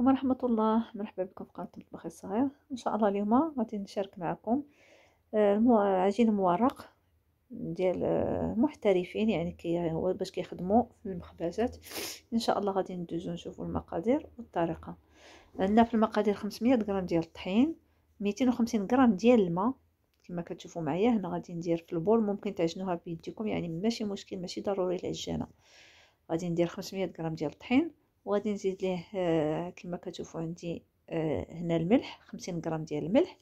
عليكم ورحمة الله مرحبا بكم في قناة المطبخ الصغير إن شاء الله اليوم غادي نشارك معكم آه، عجين مورق ديال المحترفين آه، يعني كي هو باش كيخدمو في المخبزات ان شاء الله غادي ندوزو نشوفو المقادير والطريقه عندنا في المقادير 500 غرام ديال الطحين 250 غرام ديال الماء كما كتشوفوا معايا هنا غادي ندير في البول ممكن تعجنوها بيديكم يعني ماشي مشكل ماشي ضروري العجانه غادي ندير 500 غرام ديال الطحين وغادي نزيد ليه آه، كما كتشوفوا عندي آه، هنا الملح 50 غرام ديال الملح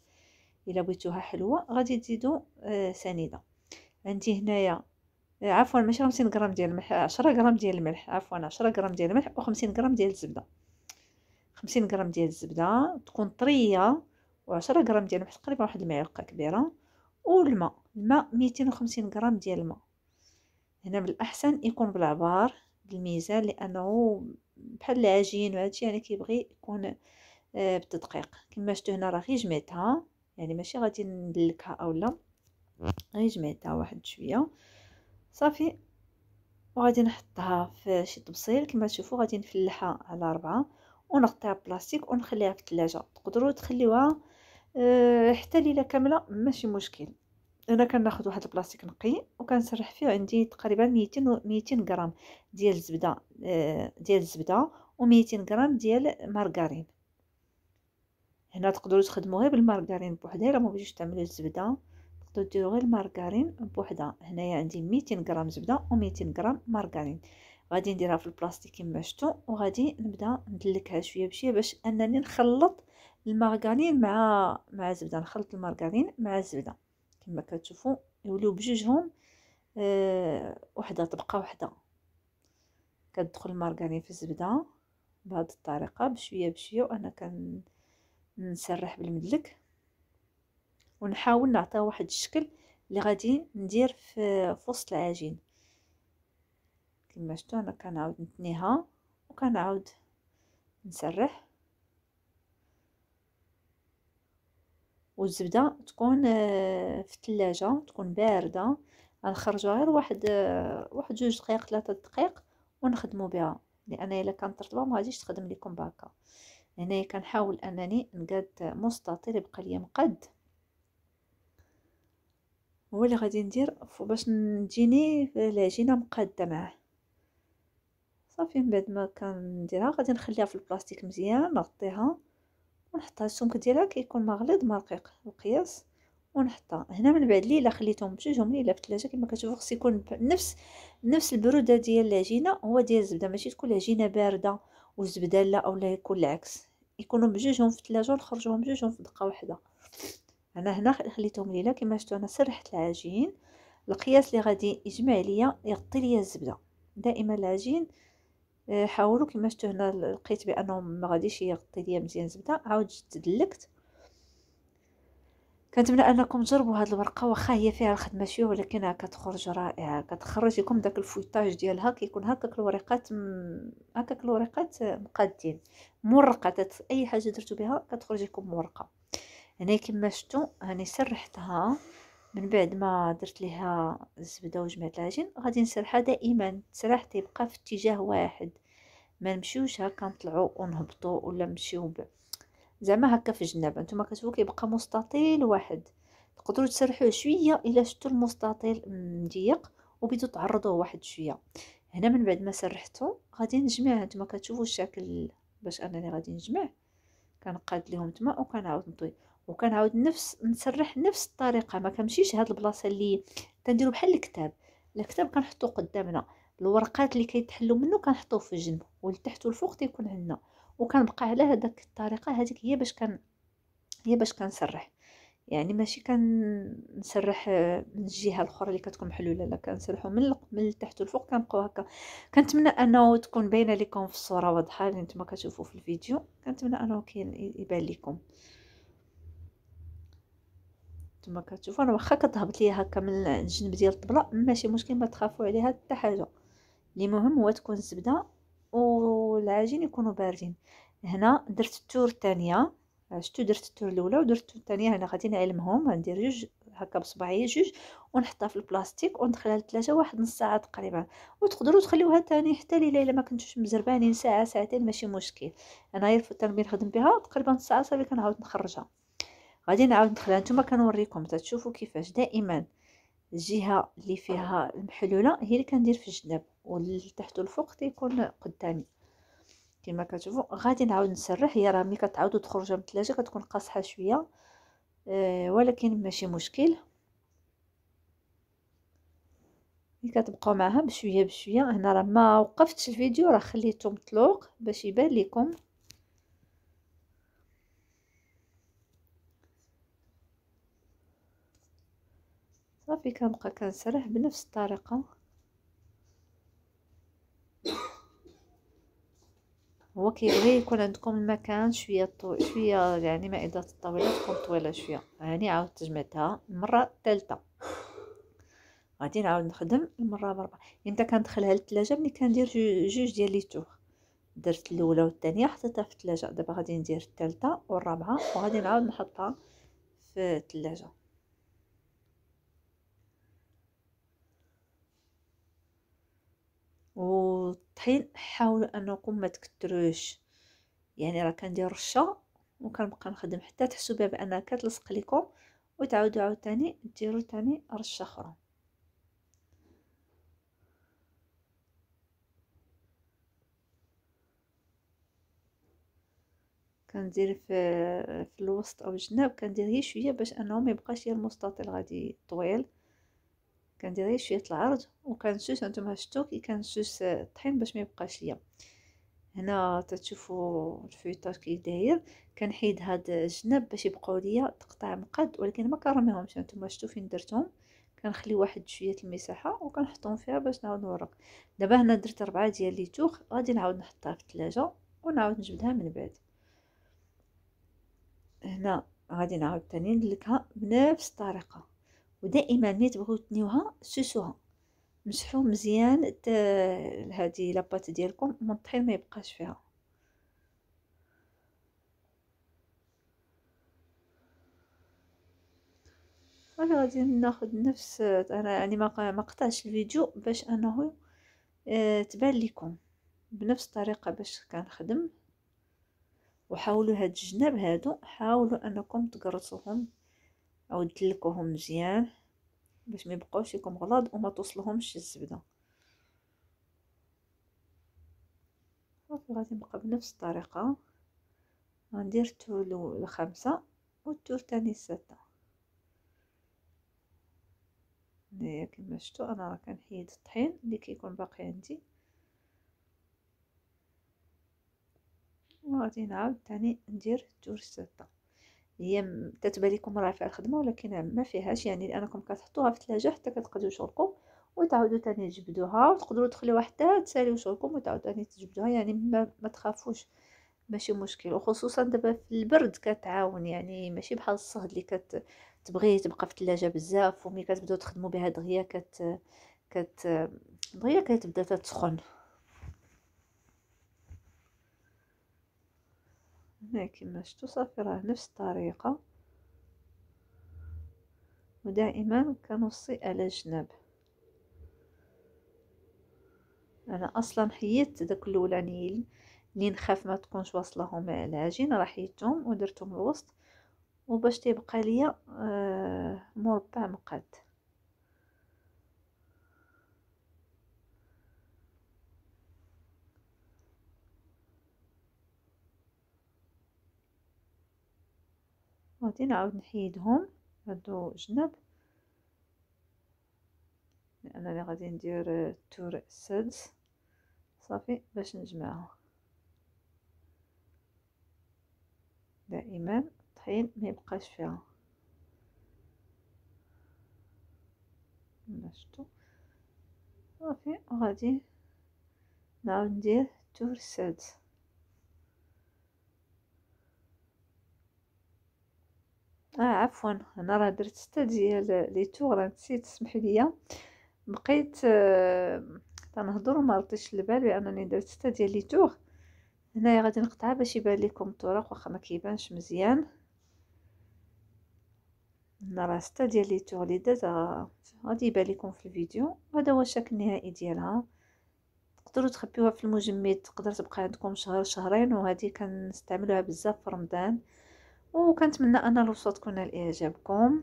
الا بغيتوها حلوه غادي تزيدوا آه، سنيده عندي هنايا عفوا ماشي 50 غرام ديال الملح 10 غرام ديال الملح عفوا 10 غرام ديال الملح و50 غرام ديال الزبده 50 غرام ديال الزبده تكون طريه و10 غرام ديال الملح تقريبا واحد المعلقه كبيره والماء الماء 250 غرام ديال الماء هنا من الاحسن يكون بالعبار بالميزان لانه بحال العجين وهادشي يعني كيبغي يكون آه، بالتدقيق كما شفتو هنا راه غير جمعتها يعني ماشي غادي ندلكها اولا غير جمعتها واحد شويه صافي وغادي نحطها في شي طبسيل كما تشوفوا غادي نفلحها على ربعة ونغطيها بلاستيك ونخليها في الثلاجه تقدروا تخليوها أه حتى ليله كامله ماشي مشكل هنا كناخد واحد البلاستيك نقي وكنسرح فيه عندي تقريبا 200 200 غرام ديال الزبده آه، ديال الزبده و200 غرام ديال مارغرين هنا تقدروا تخدموا غير بالمارغرين بوحدها الا ما بغيتوش تعملوا الزبده تقدروا ديروا غير المارغرين بوحدها هنايا عندي 200 غرام زبده و200 غرام مارغرين غادي نديرها في البلاستيك كما شفتوا وغادي نبدا ندلكها شويه بشويه باش انني نخلط المارغرين مع مع الزبده نخلط المارغرين مع الزبده كما كتشوفوا يوليو بجوجهم أه وحده طبقه وحده كتدخل المارغرين في الزبده بهذه الطريقه بشويه بشويه وانا كنسرح بالمدلك ونحاول نعطيه واحد الشكل اللي غادي ندير في وسط العجين كما شفتوا انا كنعاود نتنيها وكنعاود نسرح والزبده تكون آه، في الثلاجه تكون بارده غنخرجوها غير واحد آه، واحد جوج دقائق ثلاثه دقائق ونخدمو بها لان الا كانت رطبه ما غاديش تخدم لكم باكا هنايا كنحاول انني نقاد مستطيل يبقى لي مقاد هو اللي غادي ندير باش نجيني العجينه مقاده معاه صافي من بعد ما كنديرها غادي نخليها في البلاستيك مزيان نغطيها ونحطها السمك ديالها كيكون مغليظ مرقيق القياس ونحطها هنا من بعد ليله خليتهم بجوجهم ليله في الثلاجه كما كتشوفوا خص يكون نفس نفس البروده ديال العجينه هو ديال الزبده ماشي تكون العجينه بارده والزبده لا اولا يكون العكس يكونوا بجوجهم في الثلاجه ونخرجوهم بجوجهم في دقه واحده انا هنا خليتهم ليله كما شفتوا انا سرحت العجين القياس اللي غادي يجمع ليا يغطي ليا الزبده دائما العجين حاولوا كيما شفتوا هنا لقيت بانه ما غاديش يغطي ليا مزيان الزبده عاود جدد كنتمنى انكم تجربوا هذه الورقه واخا هي فيها الخدمه شويه ولكن كتخرج رائعه كتخرج لكم داك الفويطاج ديالها كيكون هكاك الورقات م... هكاك الورقات مقادين مرقه اي حاجه درتو بها كتخرج لكم مورقه هنا كما شفتوا هاني سرحتها من بعد ما درت ليها الزبده وجمعت العجين غادي نسرحها دائما تسرح تبقى في اتجاه واحد ما نمشيوش هكا نطلعوا ونهبطوا ولا نمشيو زعما هكا في الجناب نتوما كتشوفوا كيبقى مستطيل واحد تقدروا تسرحوه شويه الا شفتوا المستطيل ضيق وبديتوا تعرضوه واحد شويه هنا من بعد ما سرحته غادي نجمع نتوما كتشوفوا الشكل باش انني غادي نجمع كنقاد ليهم تما وكنعاود نطوي وكنعاود نفس نسرح نفس الطريقه ما كنمشيش هاد البلاصه اللي تنديرو بحال الكتاب الكتاب كنحطو قدامنا الورقات اللي كيتحلو منه كنحطوه في الجنب والتحت والفوق تيكون عندنا وكنبقى على هذاك الطريقه هذيك هي باش كان هي باش كنسرح يعني ماشي كنسرح آه، من الجهه الاخرى اللي كتكون محلوله لا كنسرحو من من التحت والفوق كنبقاو هكا كنتمنى انه تكون باينه لكم في الصوره واضحه اللي نتوما كتشوفوا في الفيديو كنتمنى انه كاين يبان لكم كما كتشوفوا انا واخا كتهبط ليا هكا من الجنب ديال الطبله ماشي مشكل ما تخافوا عليها حتى حاجه المهم هو تكون الزبده والعجين يكونوا باردين هنا درت التور الثانيه شتو درت التور الاولى ودرت التور الثانيه هنا غادي نعلمهم غندير جوج هكا بصباعي جوج ونحطها في البلاستيك وندخلها للثلاجه واحد نص ساعه تقريبا وتقدروا تخليوها ثاني حتى ليله الا ما كنتوش مزربانين ساعه ساعتين ماشي مشكل انا غير الفتره اللي نخدم بها تقريبا ساعه صافي كنعاود نخرجها غادي نعاود ندخلها نتوما كنوريكم تتشوفوا كيفاش دائما الجهه اللي فيها المحلوله هي اللي كندير في الجناب واللي تحت الفوق تيكون قدامي كما كتشوفوا غادي نعاود نسرح هي راه ملي كتعاودوا تخرجوا من الثلاجه كتكون قاصحه شويه أه ولكن ماشي مشكل ملي كتبقاو معها بشويه بشويه هنا راه ما وقفتش الفيديو راه خليته مطلوق باش يبان لكم صافي كنبقى كنسرح بنفس الطريقه هو كيبغي يكون عندكم المكان شويه طو... شويه يعني مائده الطاوله تكون طويله شويه هاني عاود جمعتها المره الثالثه غادي نعاود نخدم المره بربعه امتى كندخلها للثلاجه ملي كندير جوج ديال لي توغ درت الاولى والثانيه حطيتها في الثلاجه دابا غادي ندير الثالثه والرابعه وغادي نعاود نحطها في الثلاجه طحين حاولوا انكم ما تكتروش يعني راه كندير رشه وكنبقى نخدم حتى تحسوا بها بانها كتلصق لكم وتعاودوا عاوتاني ديروا تاني رشه اخرى كندير في في الوسط او الجناب كندير غير شويه باش انه ما يبقاش المستطيل غادي طويل كندير غير شويه العرض وكنسوس هانتوما شفتو كي كنسوس الطحين باش ما يبقاش ليا هنا تتشوفوا الفيطاج كي داير كنحيد هاد الجناب باش يبقاو ليا تقطع مقاد ولكن ما كرميهمش هانتوما شفتو فين درتهم كنخلي واحد شويه المساحه وكنحطهم فيها باش نعاود نورق دابا هنا درت ربعة ديال لي توخ غادي نعاود نحطها في الثلاجه ونعاود نجبدها من بعد هنا غادي نعاود تاني ندلكها بنفس الطريقه ودائما ملي تبغيو تنيوها سوسوها مسحو مزيان هذه لاباط ديالكم من الطحين ما يبقاش فيها انا غادي ناخذ نفس انا يعني ما مقطعش الفيديو باش انه آه، تبان لكم بنفس الطريقه باش كنخدم وحاولوا هاد الجناب هادو حاولوا انكم تقرصوهم عاود دلكوهم مزيان باش ما يبقاوش لكم غلاض وما توصلهمش الزبده صافي غادي نبقى بنفس الطريقه غندير التور الخمسه والتول تاني سته هنايا كما شفتوا انا راه كنحيد الطحين اللي كيكون باقي عندي وغادي نعاود تاني ندير التور سته هي تتبان لكم راه فيها الخدمه ولكن ما فيهاش يعني لانكم كتحطوها في الثلاجه حتى كتقديو شغلكم وتعاودوا تاني تجبدوها وتقدروا تخليوها حتى تساليو شغلكم وتعاودوا تاني تجبدوها يعني ما, ما تخافوش ماشي مشكل وخصوصا دابا في البرد كتعاون يعني ماشي بحال الصهد اللي كتبغي تبقى في الثلاجه بزاف وملي كتبداو تخدموا بها دغيا كت كت دغيا كتبدا تتسخن هنا كما شتو صافي راه نفس الطريقه ودائما كنوصي على جناب انا اصلا حيدت داك الاولاني اللي نخاف ما تكونش واصلهم العجين راه حيدتهم ودرتهم الوسط وباش تيبقى ليا آه مربع مقاد غادي نعاود نحيدهم هادو جنب لانني غادي ندير التور السادس صافي باش نجمعها دائما الطحين ما يبقاش فيها نشطو صافي وغادي نعاود ندير التور السادس اه عفوا انا راه درت ستة ديال لي تور راه نسيت سمح ليا بقيت آه، تنهضر آه وما رطيتش البال بانني درت ستة ديال لي تور هنايا غادي نقطعها باش يبان لكم الطرق واخا ما كيبانش مزيان هنا راه ستة ديال لي تور لي درت آه، غادي يبان لكم في الفيديو هذا هو الشكل النهائي ديالها تقدروا تخبيوها في المجمد تقدر تبقى عندكم شهر شهرين وهذه كنستعملوها بزاف في رمضان وكنتمنى ان الوصفه تكون لاعجابكم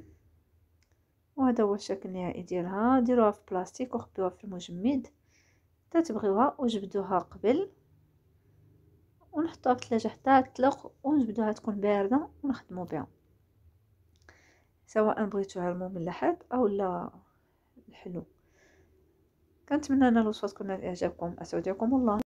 وهذا هو الشكل النهائي ديالها ديروها في بلاستيك وخبيوها في المجمد حتى تبغيوها وجبدوها قبل ونحطوها في الثلاجه حتى تطلق ونجبدوها تكون بارده ونخدمو بها سواء بغيتوها المملحات او لا الحلو كنتمنى ان الوصفه تكون لاعجابكم اسعدكم الله